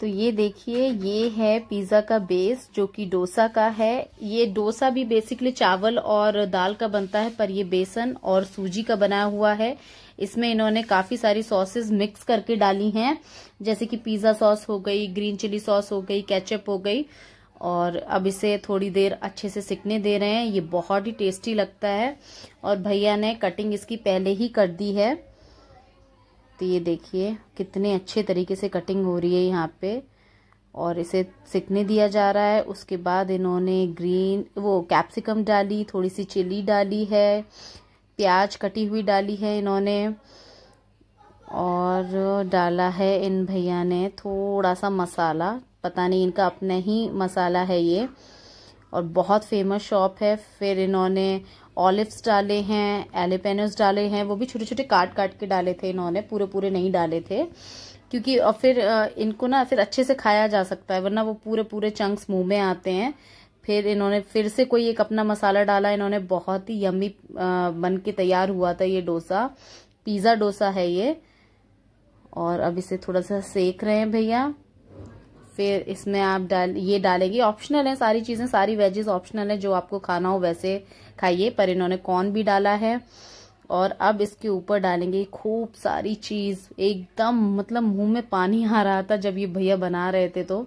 तो ये देखिए ये है पिज़्ज़ा का बेस जो कि डोसा का है ये डोसा भी बेसिकली चावल और दाल का बनता है पर ये बेसन और सूजी का बनाया हुआ है इसमें इन्होंने काफ़ी सारी सॉसेस मिक्स करके डाली हैं जैसे कि पिज़्ज़ा सॉस हो गई ग्रीन चिली सॉस हो गई केचप हो गई और अब इसे थोड़ी देर अच्छे से सिकने दे रहे हैं ये बहुत ही टेस्टी लगता है और भैया ने कटिंग इसकी पहले ही कर दी है तो ये देखिए कितने अच्छे तरीके से कटिंग हो रही है यहाँ पे और इसे सिकने दिया जा रहा है उसके बाद इन्होंने ग्रीन वो कैप्सिकम डाली थोड़ी सी चिली डाली है प्याज कटी हुई डाली है इन्होंने और डाला है इन भैया ने थोड़ा सा मसाला पता नहीं इनका अपना ही मसाला है ये और बहुत फेमस शॉप है फिर इन्होंने ऑलिव्स डाले हैं एलिपेनस डाले हैं वो भी छोटे छोटे काट काट के डाले थे इन्होंने पूरे पूरे नहीं डाले थे क्योंकि और फिर इनको ना फिर अच्छे से खाया जा सकता है वरना वो पूरे पूरे चंक्स मुंह में आते हैं फिर इन्होंने फिर से कोई एक अपना मसाला डाला इन्होंने बहुत ही यम्मी बन के तैयार हुआ था ये डोसा पिज़्ज़ा डोसा है ये और अब इसे थोड़ा सा सेक रहे हैं भैया फिर इसमें आप डाल ये डालेंगे ऑप्शनल है सारी चीज़ें सारी वेजेस ऑप्शनल है जो आपको खाना हो वैसे खाइए पर इन्होंने कॉर्न भी डाला है और अब इसके ऊपर डालेंगे खूब सारी चीज़ एकदम मतलब मुंह में पानी आ रहा था जब ये भैया बना रहे थे तो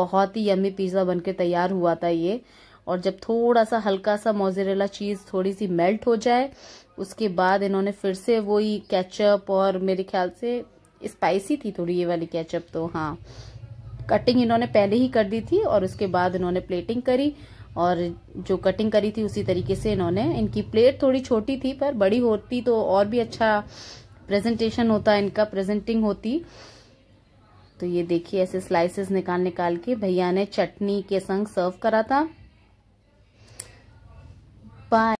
बहुत ही यम्मी पिज़्ज़ा बनकर तैयार हुआ था ये और जब थोड़ा सा हल्का सा मोजरेला चीज़ थोड़ी सी मेल्ट हो जाए उसके बाद इन्होंने फिर से वही कैचअप और मेरे ख्याल से स्पाइसी थी थोड़ी ये वाली कैचअप तो हाँ कटिंग इन्होंने पहले ही कर दी थी और उसके बाद इन्होंने प्लेटिंग करी और जो कटिंग करी थी उसी तरीके से इन्होंने इनकी प्लेट थोड़ी छोटी थी पर बड़ी होती तो और भी अच्छा प्रेजेंटेशन होता इनका प्रेजेंटिंग होती तो ये देखिए ऐसे स्लाइसेस निकाल निकाल के भैया ने चटनी के संग सर्व करा था बाय